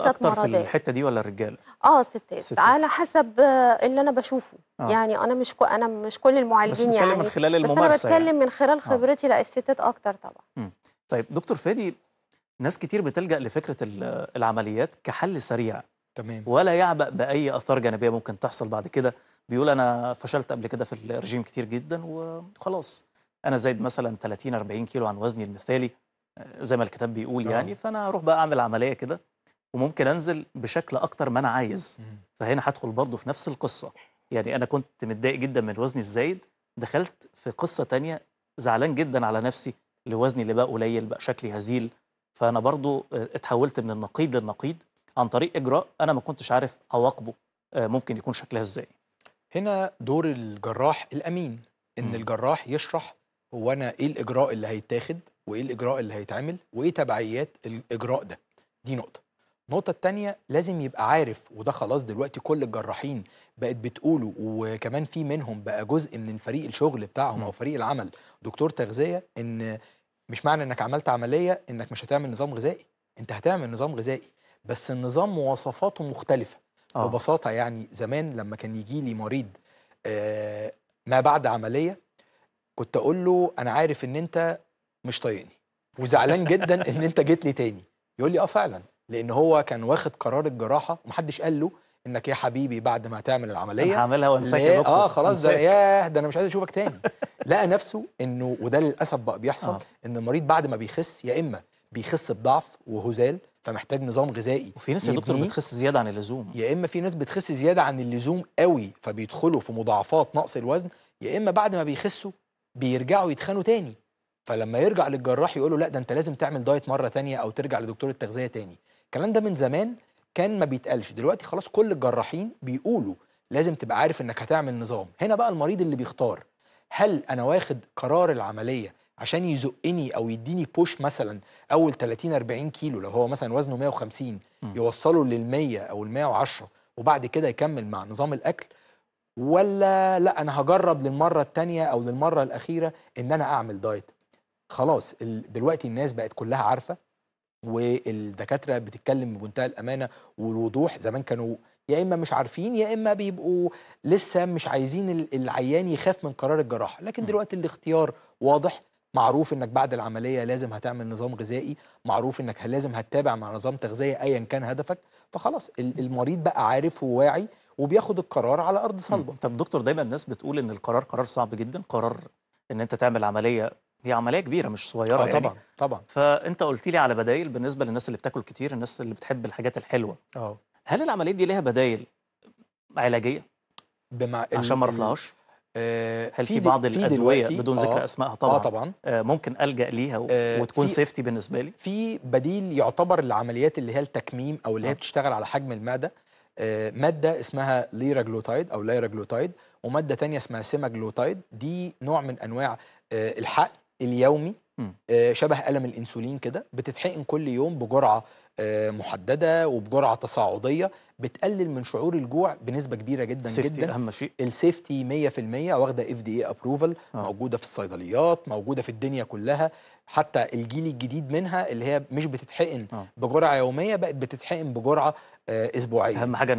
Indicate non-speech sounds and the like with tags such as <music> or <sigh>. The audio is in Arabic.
اكتر في الحته دي ولا الرجاله اه ستات, ستات. على حسب اللي انا بشوفه آه. يعني انا مش كو انا مش كل المعالجين بس يعني, يعني. من خلال الممارسه بس انا بتكلم يعني. من خلال خبرتي آه. لا الستات اكتر طبعا مم. طيب دكتور فادي ناس كتير بتلجا لفكره العمليات كحل سريع تمام ولا يعبأ باي اثار جانبيه ممكن تحصل بعد كده بيقول انا فشلت قبل كده في الرجيم كتير جدا وخلاص انا زايد مثلا 30 40 كيلو عن وزني المثالي آه، زي ما الكتاب بيقول آه. يعني فانا اروح بقى اعمل عمليه كده وممكن انزل بشكل اكتر ما انا عايز فهنا هدخل برضه في نفس القصه يعني انا كنت متضايق جدا من وزني الزايد دخلت في قصه تانية زعلان جدا على نفسي لوزني اللي بقى قليل بقى شكلي هزيل فانا برضه آه، اتحولت من النقيض للنقيض عن طريق اجراء انا ما كنتش عارف اواقبه آه، ممكن يكون شكلها ازاي هنا دور الجراح الامين ان م. الجراح يشرح هو انا ايه الاجراء اللي هيتاخد وايه الاجراء اللي هيتعمل وايه تبعيات الاجراء ده دي نقطه النقطة التانية لازم يبقى عارف وده خلاص دلوقتي كل الجراحين بقت بتقوله وكمان في منهم بقى جزء من فريق الشغل بتاعهم م. أو فريق العمل دكتور تغذية إن مش معنى إنك عملت عملية إنك مش هتعمل نظام غذائي أنت هتعمل نظام غذائي بس النظام مواصفاته مختلفة آه. ببساطة يعني زمان لما كان يجي لي مريض آه ما بعد عملية كنت أقول له أنا عارف إن أنت مش طايقني وزعلان جدا إن أنت جيت لي تاني يقول لي آه فعلا لان هو كان واخد قرار الجراحه ومحدش قال له انك يا حبيبي بعد ما هتعمل العمليه انا هعملها وانساك يا دكتور اه خلاص ده ياه ده انا مش عايز اشوفك تاني <laughs> لقى نفسه انه وده للاسف بقى بيحصل آه. ان المريض بعد ما بيخس يا اما بيخس بضعف وهزال فمحتاج نظام غذائي وفي ناس يا دكتور بتخس زياده عن اللزوم يا اما في ناس بتخس زياده عن اللزوم قوي فبيدخلوا في مضاعفات نقص الوزن يا اما بعد ما بيخسوا بيرجعوا يتخنوا تاني فلما يرجع للجراح يقول له لا ده انت لازم تعمل دايت مره تانية او ترجع لدكتور التغذيه تاني الكلام ده من زمان كان ما بيتقالش دلوقتي خلاص كل الجراحين بيقولوا لازم تبقى عارف انك هتعمل نظام هنا بقى المريض اللي بيختار هل انا واخد قرار العمليه عشان يزقني او يديني بوش مثلا اول 30 40 كيلو لو هو مثلا وزنه 150 يوصله لل 100 او ال 110 وبعد كده يكمل مع نظام الاكل ولا لا انا هجرب للمره الثانيه او للمره الاخيره ان انا اعمل دايت خلاص دلوقتي الناس بقت كلها عارفه والدكاتره بتتكلم بمنتهى الامانه والوضوح زمان كانوا يا اما مش عارفين يا اما بيبقوا لسه مش عايزين العيان يخاف من قرار الجراحه لكن دلوقتي الاختيار واضح معروف انك بعد العمليه لازم هتعمل نظام غذائي معروف انك لازم هتتابع مع نظام تغذيه ايا كان هدفك فخلاص المريض بقى عارف وواعي وبياخد القرار على ارض صلبه طب دكتور دايما الناس بتقول ان القرار قرار صعب جدا قرار ان انت تعمل عمليه هي عمليه كبيره مش صغيره آه يعني طبعا طبعا فانت قلت لي على بدايل بالنسبه للناس اللي بتاكل كتير الناس اللي بتحب الحاجات الحلوه اه هل العمليات دي ليها بدايل علاجيه بما عشان ما اروحلهاش آه هل في بعض الادويه بدون ذكر آه اسمائها طبعا آه طبعا آه ممكن الجا ليها آه وتكون سيفتي بالنسبه لي في بديل يعتبر للعمليات اللي هي التكميم او اللي هي آه. بتشتغل على حجم المعده آه ماده اسمها ليراجلوتايد او ليراجلوتايد وماده تانية اسمها سيماجلوتايد دي نوع من انواع آه، الحقن اليومي آه، شبه ألم الأنسولين كده بتتحقن كل يوم بجرعة آه، محددة وبجرعة تصاعدية بتقلل من شعور الجوع بنسبة كبيرة جدا جدا أهم شيء السيفتي 100% واخدة اف دي اي ابروفل موجودة في الصيدليات موجودة في الدنيا كلها حتى الجيل الجديد منها اللي هي مش بتتحقن آه. بجرعة يومية بقت بتتحقن بجرعة آه، أسبوعية أهم حاجة